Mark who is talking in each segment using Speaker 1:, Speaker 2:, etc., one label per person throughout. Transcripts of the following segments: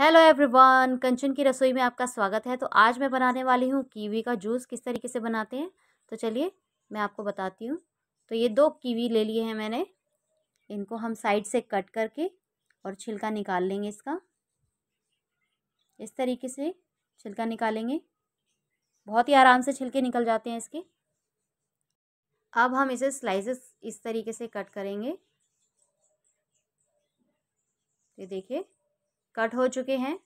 Speaker 1: hello everyone कंचन की रसोई में आपका स्वागत है तो आज मैं बनाने वाली हूँ कीवी का जूस किस तरीके से बनाते हैं तो चलिए मैं आपको बताती हूँ तो ये दो कीवी ले लिए हैं मैंने इनको हम साइड से कट करके और छिलका निकाल लेंगे इसका इस तरीके से छिलका निकालेंगे बहुत ही आराम से छिलके निकल जाते हैं इसके अब हम इसे स्लाइसेस इस तरीके से कट करेंगे ये देखिए कट हो चुके हैं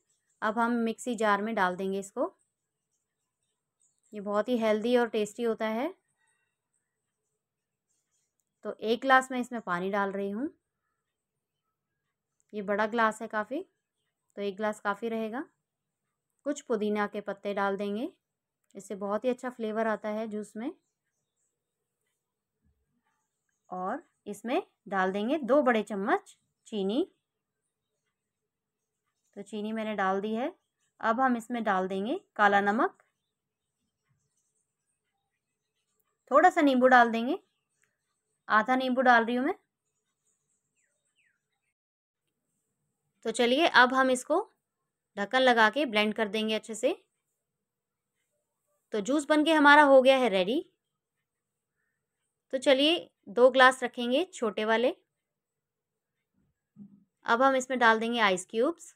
Speaker 1: अब हम मिक्सी जार में डाल देंगे इसको ये बहुत ही हेल्दी और टेस्टी होता है तो एक ग्लास मैं इसमें पानी डाल रही हूँ ये बड़ा ग्लास है काफ़ी तो एक ग्लास काफ़ी रहेगा कुछ पुदीना के पत्ते डाल देंगे इससे बहुत ही अच्छा फ्लेवर आता है जूस में और इसमें डाल देंगे दो बड़े चम्मच चीनी तो चीनी मैंने डाल दी है अब हम इसमें डाल देंगे काला नमक थोड़ा सा नींबू डाल देंगे आधा नींबू डाल रही हूँ मैं तो चलिए अब हम इसको ढक्कन लगा के ब्लेंड कर देंगे अच्छे से तो जूस बन के हमारा हो गया है रेडी तो चलिए दो ग्लास रखेंगे छोटे वाले अब हम इसमें डाल देंगे आइस क्यूब्स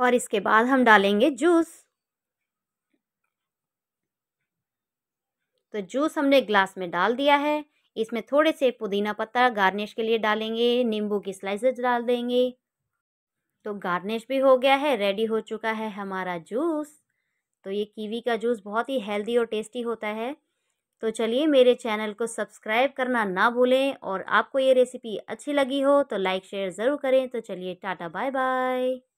Speaker 1: और इसके बाद हम डालेंगे जूस तो जूस हमने ग्लास में डाल दिया है इसमें थोड़े से पुदीना पत्ता गार्निश के लिए डालेंगे नींबू की स्लाइसेज डाल देंगे तो गार्निश भी हो गया है रेडी हो चुका है हमारा जूस तो ये कीवी का जूस बहुत ही हेल्दी और टेस्टी होता है तो चलिए मेरे चैनल को सब्सक्राइब करना ना भूलें और आपको ये रेसिपी अच्छी लगी हो तो लाइक शेयर ज़रूर करें तो चलिए टाटा बाय बाय